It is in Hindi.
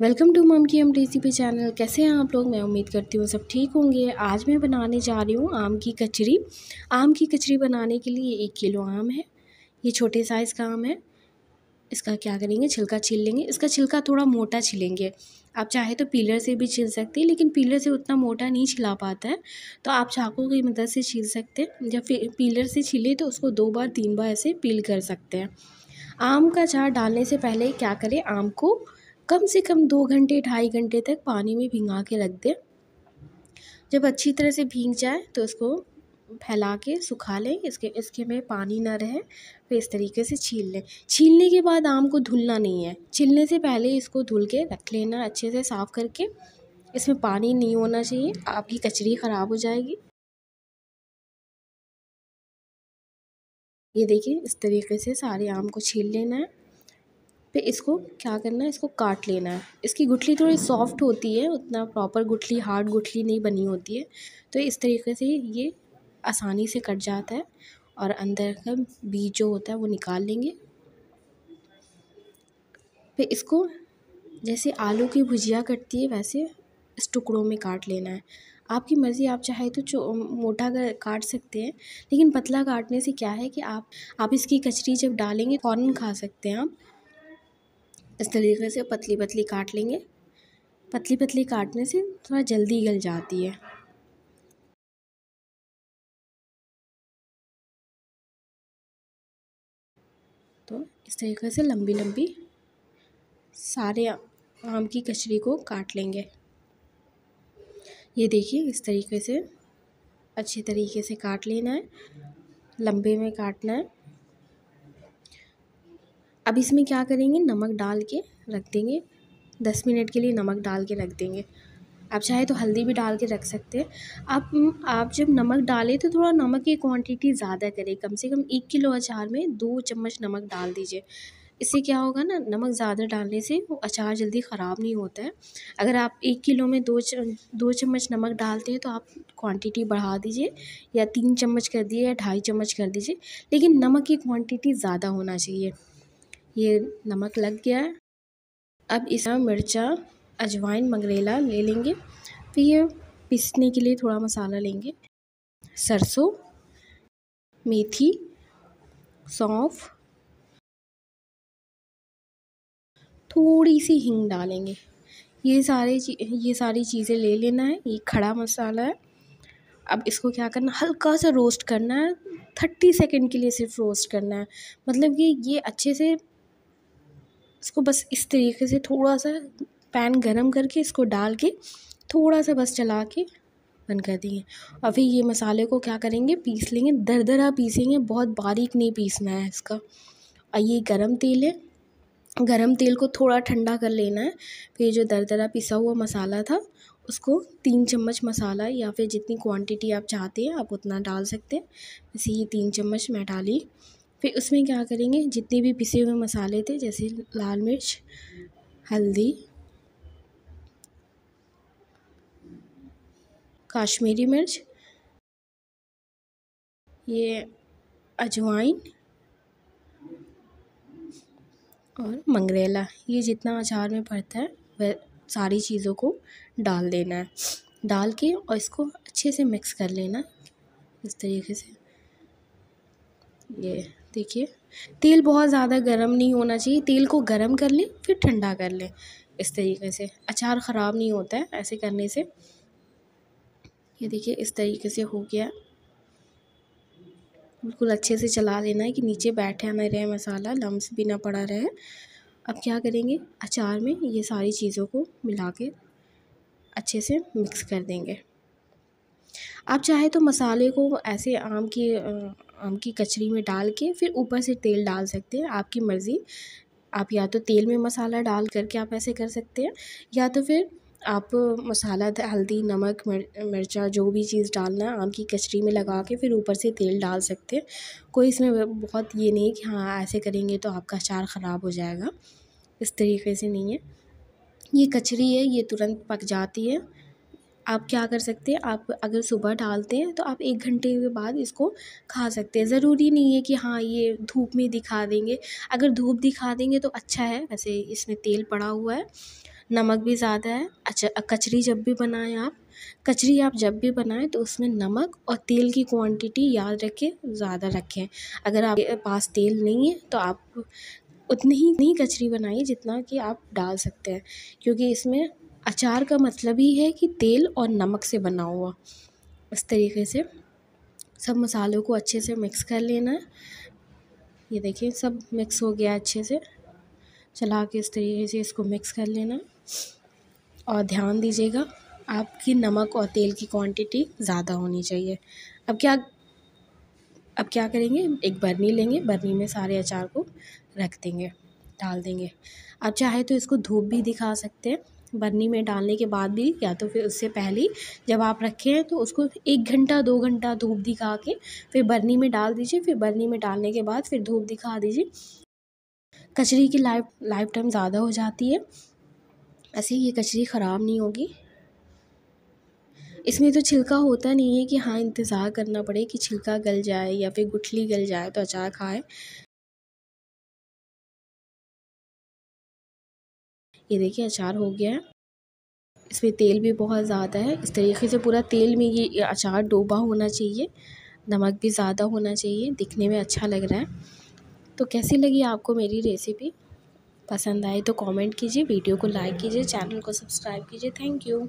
वेलकम टू मम की एम रेसिपी चैनल कैसे हैं आप लोग मैं उम्मीद करती हूँ सब ठीक होंगे आज मैं बनाने जा रही हूँ आम की कचरी आम की कचरी बनाने के लिए एक किलो आम है ये छोटे साइज़ का आम है इसका क्या करेंगे छिलका छील लेंगे इसका छिलका थोड़ा मोटा छिलेंगे आप चाहे तो पीलर से भी छील सकते हैं लेकिन पीलर से उतना मोटा नहीं छिला पाता है तो आप चाकू की मदद से छील सकते हैं जब पीलर से छीले तो उसको दो बार तीन बार ऐसे पील कर सकते हैं आम का चार डालने से पहले क्या करें आम को कम से कम दो घंटे ढाई घंटे तक पानी में भिंगा के रख दें जब अच्छी तरह से भींग जाए तो इसको फैला के सुखा लें इसके इसके में पानी ना रहे फिर इस तरीके से छील लें छीलने के बाद आम को धुलना नहीं है छीलने से पहले इसको धुल के रख लेना अच्छे से साफ़ करके इसमें पानी नहीं होना चाहिए आपकी कचरी ख़राब हो जाएगी ये देखिए इस तरीके से सारे आम को छील लेना है पे इसको क्या करना है इसको काट लेना है इसकी गुठली थोड़ी सॉफ़्ट होती है उतना प्रॉपर गुठली हार्ड गुठली नहीं बनी होती है तो इस तरीक़े से ये आसानी से कट जाता है और अंदर का बीज जो होता है वो निकाल लेंगे फिर इसको जैसे आलू की भुजिया कटती है वैसे इस टुकड़ों में काट लेना है आपकी मर्ज़ी आप चाहे तो चो मोटा काट सकते हैं लेकिन पतला काटने से क्या है कि आप आप इसकी कचरी जब डालेंगे फ़ौरन खा सकते हैं आप इस तरीके से पतली पतली काट लेंगे पतली पतली काटने से थोड़ा जल्दी गल जाती है तो इस तरीके से लंबी लंबी सारे आम की कचरी को काट लेंगे ये देखिए इस तरीके से अच्छे तरीके से काट लेना है लंबे में काटना है अब इसमें क्या करेंगे नमक डाल के रख देंगे दस मिनट के लिए नमक डाल के रख देंगे आप चाहे तो हल्दी भी डाल के रख सकते हैं आप आप जब नमक डालें तो थोड़ा नमक की क्वांटिटी ज़्यादा करें कम से कम एक किलो अचार में दो चम्मच नमक डाल दीजिए इससे क्या होगा ना नमक ज़्यादा डालने से वो अचार जल्दी ख़राब नहीं होता है अगर आप एक किलो में दो च, दो चम्मच नमक डालते हैं तो आप क्वांटिटी बढ़ा दीजिए या तीन चम्मच कर दिए या ढाई चम्मच कर दीजिए लेकिन नमक की क्वांटिटी ज़्यादा होना चाहिए ये नमक लग गया है अब इसमें मिर्चा अजवाइन मंगरेला ले लेंगे तो ये पीसने के लिए थोड़ा मसाला लेंगे सरसों मेथी सौंफ थोड़ी सी हिंग डालेंगे ये सारे ये सारी चीज़ें ले लेना है ये खड़ा मसाला है अब इसको क्या करना हल्का सा रोस्ट करना है थर्टी सेकेंड के लिए सिर्फ रोस्ट करना है मतलब कि ये अच्छे से इसको बस इस तरीके से थोड़ा सा पैन गरम करके इसको डाल के थोड़ा सा बस चला के बंद कर देंगे और फिर ये मसाले को क्या करेंगे पीस लेंगे दर दरा पीसेंगे बहुत बारीक नहीं पीसना है इसका और ये गरम तेल है गरम तेल को थोड़ा ठंडा कर लेना है फिर जो दर दरा पिसा हुआ मसाला था उसको तीन चम्मच मसाला या फिर जितनी क्वांटिटी आप चाहते हैं आप उतना डाल सकते हैं वैसे ही तीन चम्मच मैं डाली फिर उसमें क्या करेंगे जितने भी पिसे हुए मसाले थे जैसे लाल मिर्च हल्दी काश्मीरी मिर्च ये अजवाइन और मंगरेला ये जितना अचार में पड़ता है वह सारी चीज़ों को डाल देना है डाल के और इसको अच्छे से मिक्स कर लेना इस तरीके से ये देखिए तेल बहुत ज़्यादा गर्म नहीं होना चाहिए तेल को गर्म कर लें फिर ठंडा कर लें इस तरीके से अचार ख़राब नहीं होता है ऐसे करने से ये देखिए इस तरीके से हो गया बिल्कुल अच्छे से चला लेना है कि नीचे बैठे ना रहे मसाला लम्स भी ना पड़ा रहे अब क्या करेंगे अचार में ये सारी चीज़ों को मिला के अच्छे से मिक्स कर देंगे आप चाहे तो मसाले को ऐसे आम की आम की कचरी में डाल के फिर ऊपर से तेल डाल सकते हैं आपकी मर्ज़ी आप या तो तेल में मसाला डाल करके आप ऐसे कर सकते हैं या तो फिर आप मसाला हल्दी नमक मिर, मिर्चा जो भी चीज़ डालना है आम की कचरी में लगा के फिर ऊपर से तेल डाल सकते हैं कोई इसमें बहुत ये नहीं कि हाँ ऐसे करेंगे तो आपका अचार ख़राब हो जाएगा इस तरीके से नहीं है ये कचरी है ये तुरंत पक जाती है आप क्या कर सकते हैं आप अगर सुबह डालते हैं तो आप एक घंटे के बाद इसको खा सकते हैं ज़रूरी नहीं है कि हाँ ये धूप में दिखा देंगे अगर धूप दिखा देंगे तो अच्छा है वैसे इसमें तेल पड़ा हुआ है नमक भी ज़्यादा है अच्छा कचरी जब भी बनाएं आप कचरी आप जब भी बनाएं तो उसमें नमक और तेल की क्वांटिटी याद रखें ज़्यादा रखें अगर आपके पास तेल नहीं है तो आप उतनी ही नहीं कचरी बनाइए जितना कि आप डाल सकते हैं क्योंकि इसमें अचार का मतलब ही है कि तेल और नमक से बना हुआ इस तरीक़े से सब मसालों को अच्छे से मिक्स कर लेना है ये देखिए सब मिक्स हो गया अच्छे से चला के इस तरीके से इसको मिक्स कर लेना और ध्यान दीजिएगा आपकी नमक और तेल की क्वांटिटी ज़्यादा होनी चाहिए अब क्या अब क्या करेंगे एक बर्नी लेंगे बर्नी में सारे अचार को रख देंगे डाल देंगे आप चाहे तो इसको धूप भी दिखा सकते हैं बरनी में डालने के बाद भी या तो फिर उससे पहले जब आप रखें तो उसको एक घंटा दो घंटा धूप दिखा के फिर बरनी में डाल दीजिए फिर बरनी में डालने के बाद फिर धूप दिखा दीजिए कचरी की लाइफ लाइफ टाइम ज़्यादा हो जाती है ऐसे ये कचरी ख़राब नहीं होगी इसमें तो छिलका होता नहीं है कि हाँ इंतज़ार करना पड़े कि छिलका गल जाए या फिर गुठली गल जाए तो अचार खाए ये देखिए अचार हो गया है इसमें तेल भी बहुत ज़्यादा है इस तरीके से पूरा तेल में ये अचार डोबा होना चाहिए नमक भी ज़्यादा होना चाहिए दिखने में अच्छा लग रहा है तो कैसी लगी आपको मेरी रेसिपी पसंद आए तो कमेंट कीजिए वीडियो को लाइक कीजिए चैनल को सब्सक्राइब कीजिए थैंक यू